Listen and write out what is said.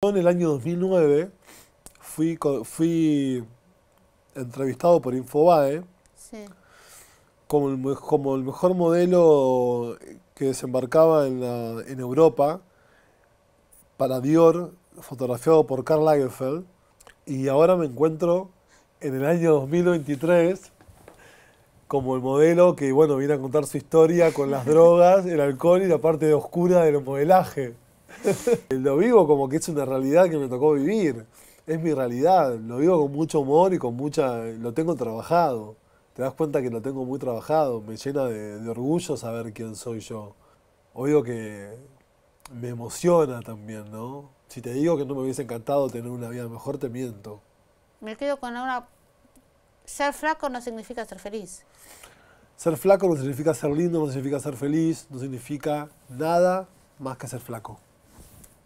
En el año 2009 fui, entrevistado por Infobae como, el, mejor modelo que desembarcaba en, en Europa para Dior, fotografiado por Karl Lagerfeld. Y ahora me encuentro en el año 2023 como el modelo que, bueno, viene a contar su historia con las drogas, el alcohol y la parte oscura del modelaje. lo vivo como que es una realidad que me tocó vivir. Es mi realidad. Lo vivo con mucho humor y con mucha. Lo tengo trabajado. Te das cuenta que lo tengo muy trabajado. Me llena de, orgullo saber quién soy yo. Oigo que me emociona también, ¿no? Si te digo que no me hubiese encantado tener una vida mejor, te miento. Me quedo con ahora Ser flaco no significa ser feliz. Ser flaco no significa ser lindo, no significa ser feliz, no significa nada más que ser flaco.